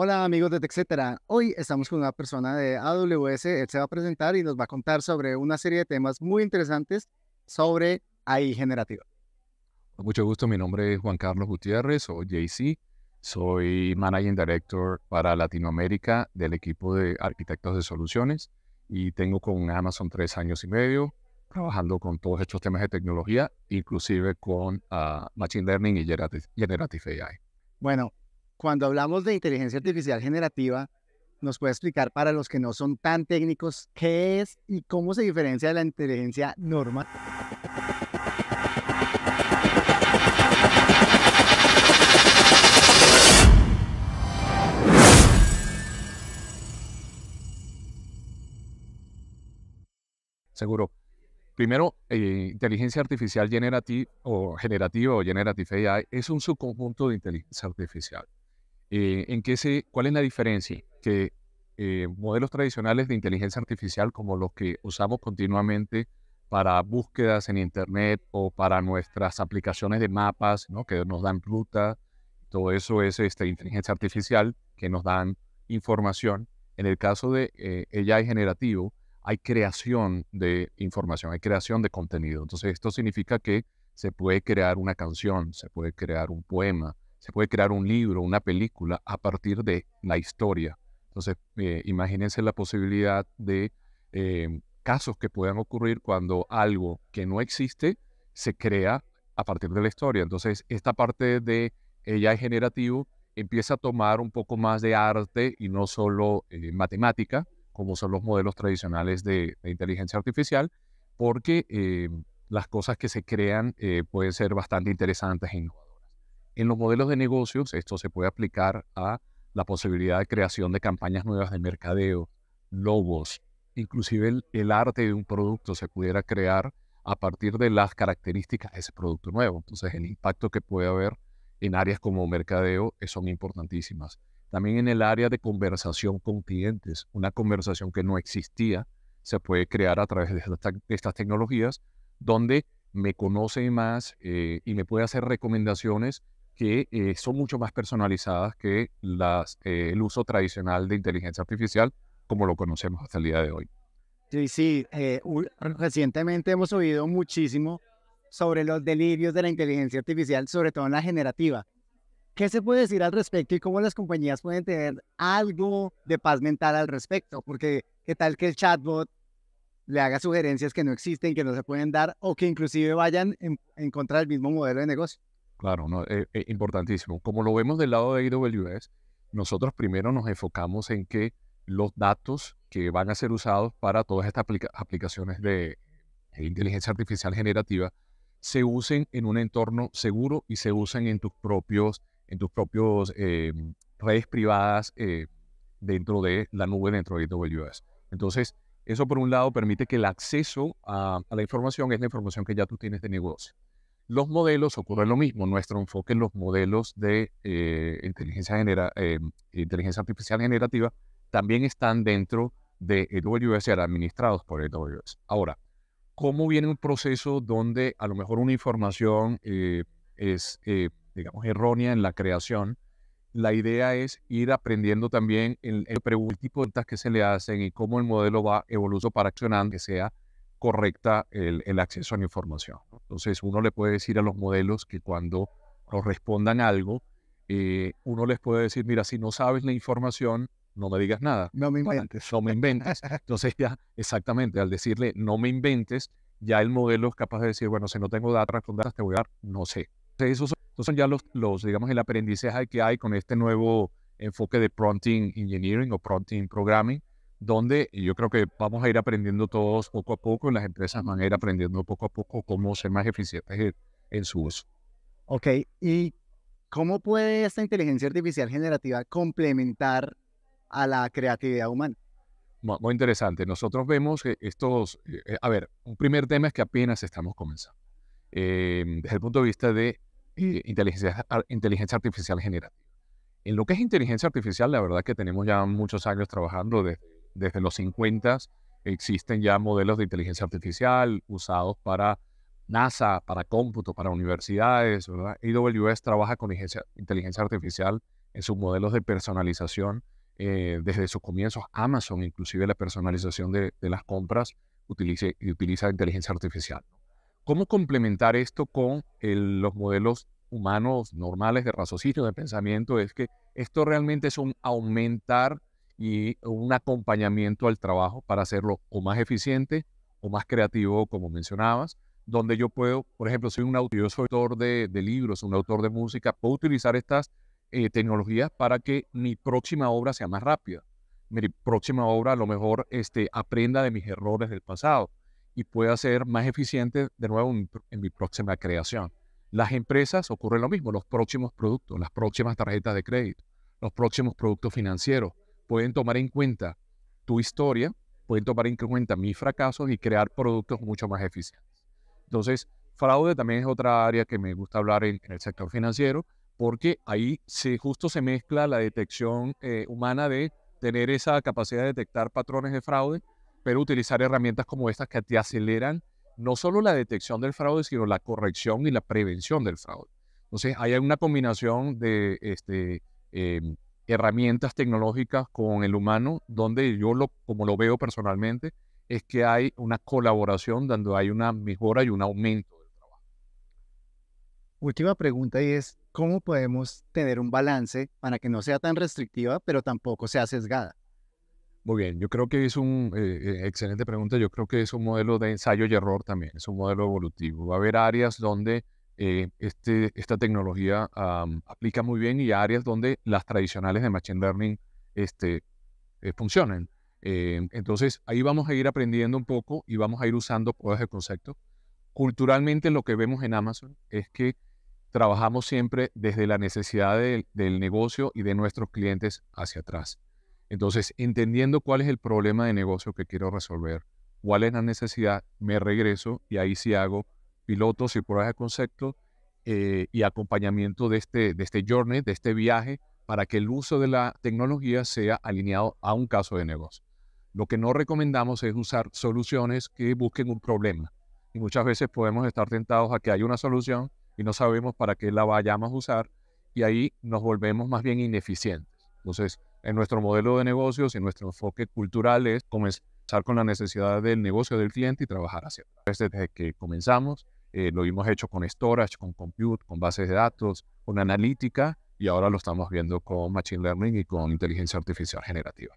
Hola amigos de TechCetera, hoy estamos con una persona de AWS, él se va a presentar y nos va a contar sobre una serie de temas muy interesantes sobre AI generativa. Mucho gusto, mi nombre es Juan Carlos Gutiérrez, soy JC, soy Managing Director para Latinoamérica del equipo de arquitectos de soluciones y tengo con Amazon tres años y medio trabajando con todos estos temas de tecnología, inclusive con ah, Machine Learning y Generative AI. Bueno, cuando hablamos de inteligencia artificial generativa, nos puede explicar para los que no son tan técnicos qué es y cómo se diferencia de la inteligencia normal. Seguro. Primero, eh, inteligencia artificial generativa o generativa o generative AI es un subconjunto de inteligencia artificial. Eh, ¿en qué se, ¿Cuál es la diferencia? Que eh, modelos tradicionales de inteligencia artificial como los que usamos continuamente para búsquedas en Internet o para nuestras aplicaciones de mapas ¿no? que nos dan ruta, todo eso es este, inteligencia artificial que nos dan información. En el caso de ella eh, generativo, hay creación de información, hay creación de contenido. Entonces, esto significa que se puede crear una canción, se puede crear un poema, se puede crear un libro, una película a partir de la historia. Entonces, eh, imagínense la posibilidad de eh, casos que puedan ocurrir cuando algo que no existe se crea a partir de la historia. Entonces, esta parte de ella es generativo empieza a tomar un poco más de arte y no solo eh, matemática, como son los modelos tradicionales de, inteligencia artificial, porque las cosas que se crean pueden ser bastante interesantes en en los modelos de negocios, esto se puede aplicar a la posibilidad de creación de campañas nuevas de mercadeo, logos, inclusive el, arte de un producto se pudiera crear a partir de las características de ese producto nuevo. Entonces, el impacto que puede haber en áreas como mercadeo eh, son importantísimas. También en el área de conversación con clientes, una conversación que no existía, se puede crear a través de, estas tecnologías, donde me conoce más eh, y me puede hacer recomendaciones que eh, son mucho más personalizadas que las, eh, el uso tradicional de inteligencia artificial como lo conocemos hasta el día de hoy. Sí, sí, eh, recientemente hemos oído muchísimo sobre los delirios de la inteligencia artificial, sobre todo en la generativa. ¿Qué se puede decir al respecto y cómo las compañías pueden tener algo de paz mental al respecto? Porque qué tal que el chatbot le haga sugerencias que no existen, que no se pueden dar o que inclusive vayan en contra del mismo modelo de negocio. Claro, no, eh, eh, importantísimo. Como lo vemos del lado de AWS, nosotros primero nos enfocamos en que los datos que van a ser usados para todas estas aplicaciones de inteligencia artificial generativa se usen en un entorno seguro y se usen en tus propios, en tus propios eh, redes privadas dentro de la nube, dentro de AWS. Entonces, eso por un lado permite que el acceso a la información es la información que ya tú tienes de negocio. Los modelos ocurre lo mismo. Nuestro enfoque en los modelos de eh, inteligencia, eh, inteligencia artificial generativa también están dentro de AWS y administrados por AWS. Ahora, ¿cómo viene un proceso donde a lo mejor una información eh, es, digamos, errónea en la creación? la idea es ir aprendiendo también el, tipo de preguntas que se le hacen y cómo el modelo va evolucionando para accionar que sea correcta el, acceso a la información. Entonces, uno le puede decir a los modelos que cuando nos respondan algo, eh, uno les puede decir, mira, si no sabes la información, no me digas nada. No me inventes. No me inventes. Entonces ya, exactamente, al decirle no me inventes, ya el modelo es capaz de decir, bueno, si no tengo datos, con datos te voy a dar, no sé. Entonces, esos son, ya los, los, digamos, el aprendizaje que hay con este nuevo enfoque de prompting engineering o prompting programming, donde yo creo que vamos a ir aprendiendo todos poco a poco y las empresas van a ir aprendiendo poco a poco cómo ser más eficientes e, en, su uso. Ok, ¿y cómo puede esta inteligencia artificial generativa complementar a la creatividad humana? Muy interesante. Nosotros vemos que estos, eh, eh, a ver, un primer tema es que apenas estamos comenzando. Eh, desde el punto de vista de inteligencia, inteligencia artificial generativa. En lo que es inteligencia artificial, la verdad que tenemos ya muchos años trabajando desde desde los 50 existen ya modelos de inteligencia artificial usados para NASA, para cómputo, para universidades, ¿verdad? AWS trabaja con inteligencia artificial en sus modelos de personalización eh, desde sus comienzos. Amazon, inclusive la personalización de, las compras, utiliza inteligencia artificial. ¿Cómo complementar esto con los modelos humanos normales de raciocinio, de pensamiento? Es que esto realmente es un aumentar y un acompañamiento al trabajo para hacerlo o más eficiente o más creativo, como mencionabas, donde yo puedo, por ejemplo, soy un autor, autor de, libros, un autor de música, puedo utilizar estas eh, tecnologías para que mi próxima obra sea más rápida. Mi próxima obra a lo mejor este, aprenda de mis errores del pasado y pueda ser más eficiente de nuevo en, en mi próxima creación. Las empresas ocurre lo mismo, los próximos productos, las próximas tarjetas de crédito, los próximos productos financieros, pueden tomar en cuenta tu historia, pueden tomar en cuenta mis fracasos y crear productos mucho más eficientes. Entonces, fraude también es otra área que me gusta hablar en, el sector financiero, porque ahí se, justo se mezcla la detección eh, humana de tener esa capacidad de detectar patrones de fraude, pero utilizar herramientas como estas que te aceleran no solo la detección del fraude, sino la corrección y la prevención del fraude. Entonces, hay una combinación de este, em, herramientas tecnológicas con el humano, donde yo, lo, como lo veo personalmente, es que hay una colaboración donde hay una mejora y un aumento del trabajo. Última pregunta y es, ¿cómo podemos tener un balance para que no sea tan restrictiva, pero tampoco sea sesgada? Muy bien, yo creo que es un eh, eh, excelente pregunta. Yo creo que es un modelo de ensayo y error también, es un modelo evolutivo. Va a haber áreas donde eh, este, esta tecnología aplica muy bien y a áreas donde las tradicionales de Machine Learning este, eh, funcionan. Eh, entonces, ahí vamos a ir aprendiendo un poco y vamos a ir usando cosas de concepto. Culturalmente, lo que vemos en Amazon es que trabajamos siempre desde la necesidad del negocio y de nuestros clientes hacia atrás. Entonces, entendiendo cuál es el problema de negocio que quiero resolver, cuál es la necesidad, me regreso y ahí sí hago pilotos y pruebas de concepto eh, y acompañamiento de este, de este journey, de este viaje, para que el uso de la tecnología sea alineado a un caso de negocio. Lo que no recomendamos es usar soluciones que busquen un problema. Y muchas veces podemos estar tentados a que hay una solución y no sabemos para qué la vayamos a usar y ahí nos volvemos más bien ineficientes. Entonces, en nuestro modelo de negocios y nuestro enfoque cultural es comenzar con la necesidad del negocio del cliente y trabajar hacia atrás. Desde que comenzamos, eh, lo hemos hecho con storage, con compute, con bases de datos, con analítica y ahora lo estamos viendo con machine learning y con inteligencia artificial generativa.